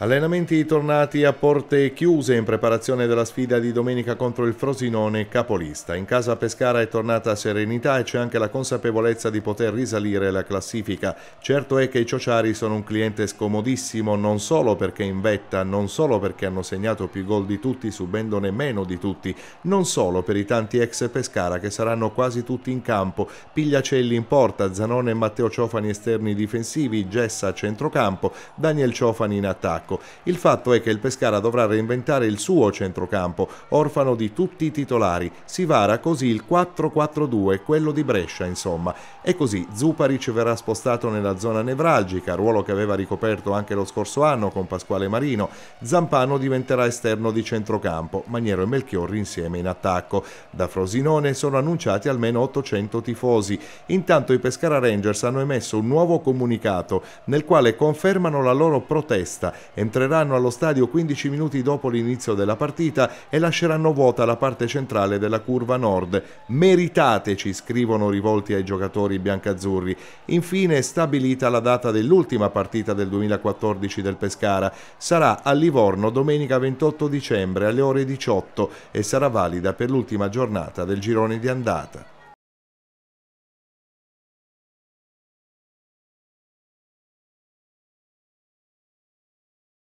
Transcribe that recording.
Allenamenti tornati a porte chiuse in preparazione della sfida di domenica contro il Frosinone capolista. In casa Pescara è tornata serenità e c'è anche la consapevolezza di poter risalire la classifica. Certo è che i Ciociari sono un cliente scomodissimo non solo perché in vetta, non solo perché hanno segnato più gol di tutti subendone meno di tutti, non solo per i tanti ex Pescara che saranno quasi tutti in campo, Pigliacelli in porta, Zanone e Matteo Ciofani esterni difensivi, Gessa a centrocampo, Daniel Ciofani in attacco attacco. Il fatto è che il Pescara dovrà reinventare il suo centrocampo, orfano di tutti i titolari. Si vara così il 4-4-2, quello di Brescia, insomma. E così Zuparic verrà spostato nella zona nevralgica, ruolo che aveva ricoperto anche lo scorso anno con Pasquale Marino. Zampano diventerà esterno di centrocampo, Maniero e Melchiorri insieme in attacco. Da Frosinone sono annunciati almeno 800 tifosi. Intanto i Pescara Rangers hanno emesso un nuovo comunicato nel quale confermano la loro protesta entreranno allo stadio 15 minuti dopo l'inizio della partita e lasceranno vuota la parte centrale della curva nord. Meritateci, scrivono rivolti ai giocatori biancazzurri. Infine è stabilita la data dell'ultima partita del 2014 del Pescara. Sarà a Livorno domenica 28 dicembre alle ore 18 e sarà valida per l'ultima giornata del girone di andata.